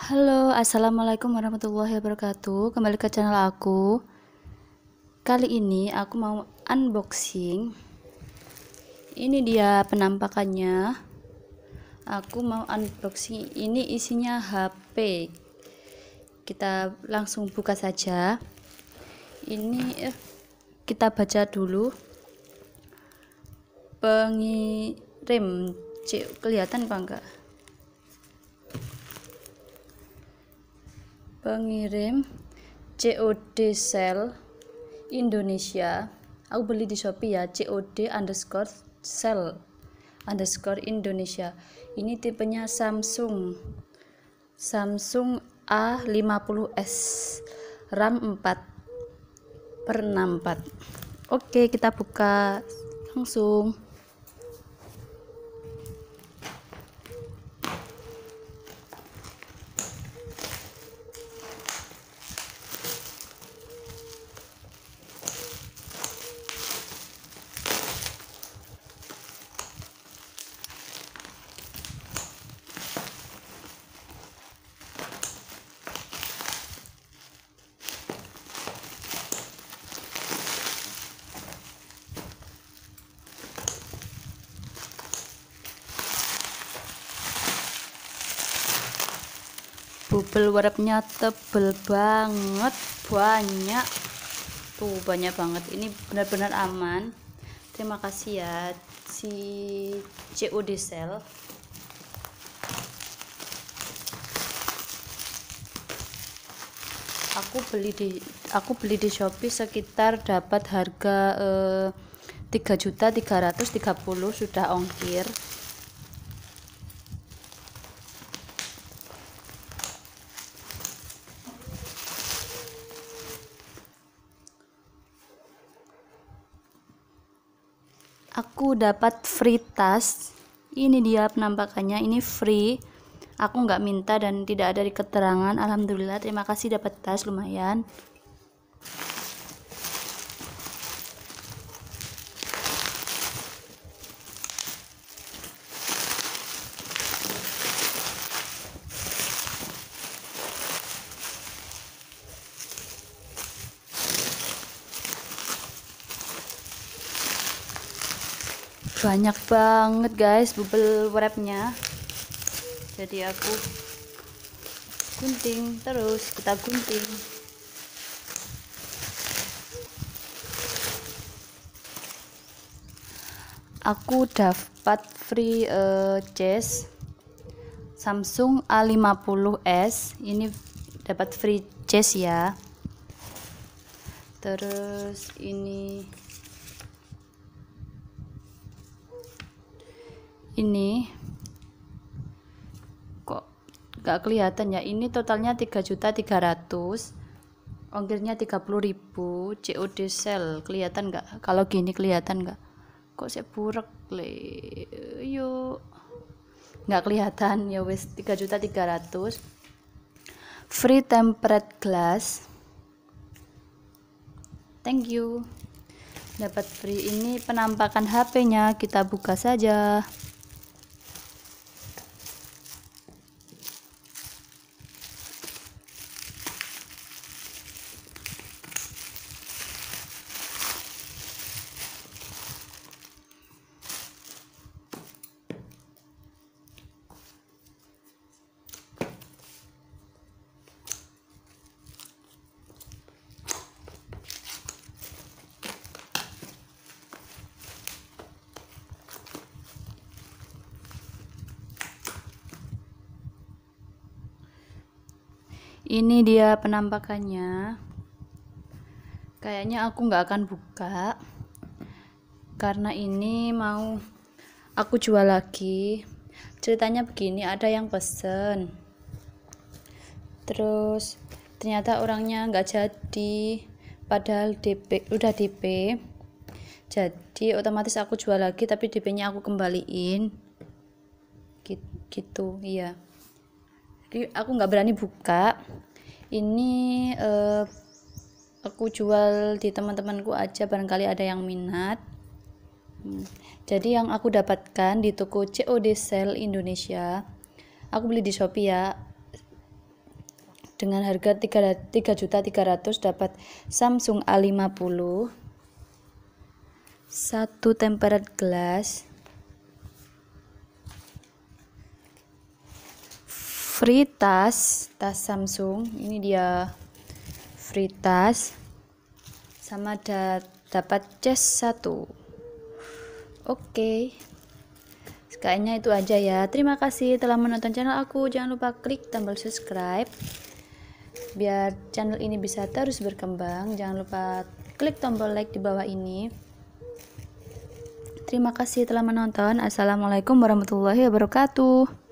Halo, Assalamualaikum warahmatullahi wabarakatuh Kembali ke channel aku Kali ini aku mau unboxing Ini dia penampakannya Aku mau unboxing Ini isinya HP Kita langsung buka saja Ini eh, kita baca dulu Pengirim Cik, kelihatan apa enggak? pengirim COD Sel Indonesia aku beli di Shopee ya COD underscore Sel underscore Indonesia ini tipenya Samsung Samsung A50s RAM 4 per 64 oke kita buka langsung bubble wrapnya tebel banget banyak tuh banyak banget ini benar-benar aman terima kasih ya si COD Cell aku beli di aku beli di Shopee sekitar dapat harga eh, 3 juta puluh sudah ongkir aku dapat free tas ini dia penampakannya ini free aku nggak minta dan tidak ada di keterangan alhamdulillah terima kasih dapat tas lumayan banyak banget guys bubble wrapnya jadi aku gunting terus kita gunting aku dapat free uh, eh, case Samsung A50s ini dapat free case ya terus ini ini kok gak kelihatan ya ini totalnya juta 3.300 ongkirnya 30.000 COD sel kelihatan nggak kalau gini kelihatan nggak kok saya burek le yuk nggak kelihatan ya wes 3.300 free tempered glass thank you dapat free ini penampakan HP-nya kita buka saja ini dia penampakannya kayaknya aku nggak akan buka karena ini mau aku jual lagi ceritanya begini ada yang pesen terus ternyata orangnya nggak jadi padahal DP udah DP jadi otomatis aku jual lagi tapi DP nya aku kembaliin gitu, gitu iya aku nggak berani buka. Ini uh, aku jual di teman-temanku aja barangkali ada yang minat. Hmm. Jadi yang aku dapatkan di toko COD Sale Indonesia, aku beli di Shopee ya. Dengan harga 3 juta 300 dapat Samsung A50 satu tempered glass free tas tas Samsung ini dia free tas sama da dapat chest satu oke okay. kayaknya itu aja ya terima kasih telah menonton channel aku jangan lupa klik tombol subscribe biar channel ini bisa terus berkembang jangan lupa klik tombol like di bawah ini Terima kasih telah menonton. Assalamualaikum warahmatullahi wabarakatuh.